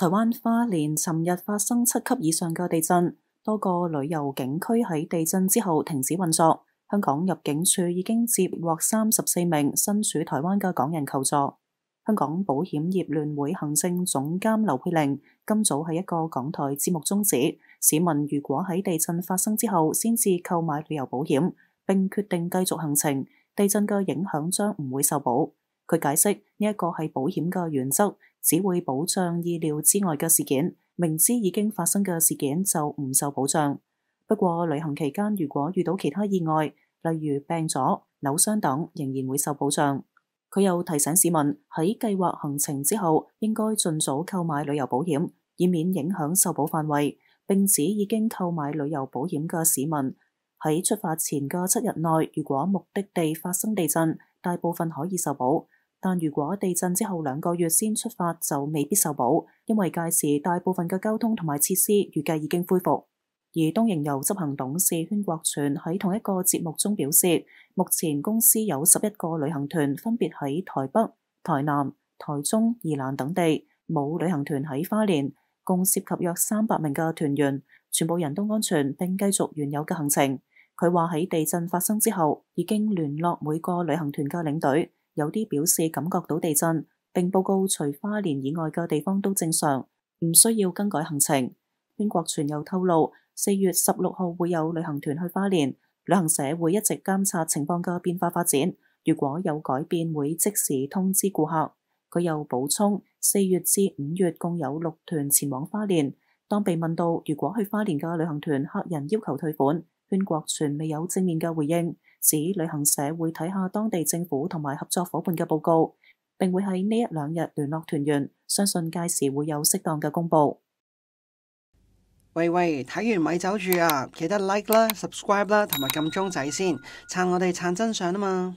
台湾花莲寻日发生七级以上嘅地震，多个旅游景区喺地震之后停止运作。香港入境处已经接获三十四名身处台湾嘅港人求助。香港保险业联会行政总监刘佩玲今早喺一个港台节目中指，市民如果喺地震发生之后先至购买旅游保险，并决定继续行程，地震嘅影响将唔会受保。佢解释呢一个系保险嘅原则。只会保障意料之外嘅事件，明知已经发生嘅事件就唔受保障。不过旅行期间如果遇到其他意外，例如病咗、扭伤等，仍然会受保障。佢又提醒市民喺计划行程之后应该尽早购买旅游保险，以免影响受保范围，并指已经购买旅游保险嘅市民喺出发前嘅七日内，如果目的地发生地震，大部分可以受保。但如果地震之後兩個月先出發，就未必受保，因為屆時大部分嘅交通同埋設施預計已經恢復。而東营遊執行董事轩國全喺同一個節目中表示，目前公司有十一個旅行團分別喺台北、台南、台中、宜蘭等地，冇旅行團喺花蓮，共涉及約三百名嘅團員，全部人都安全並繼續原有嘅行程。佢話喺地震發生之後已經聯絡每個旅行團嘅領隊。有啲表示感覺到地震，並報告除花蓮以外嘅地方都正常，唔需要更改行程。潘國全又透露，四月十六號會有旅行團去花蓮，旅行社會一直監察情況嘅變化發展，如果有改變會即時通知顧客。佢又補充，四月至五月共有六團前往花蓮。當被問到如果去花蓮嘅旅行團客人要求退款，潘國全未有正面嘅回應。指旅行社会睇下当地政府同埋合作伙伴嘅报告，并会喺呢一两日联络团员，相信届时会有适当嘅公布。喂喂，睇完咪走住啊！记得 like 啦、subscribe 啦同埋揿钟仔先，撑我哋撑真相嘛！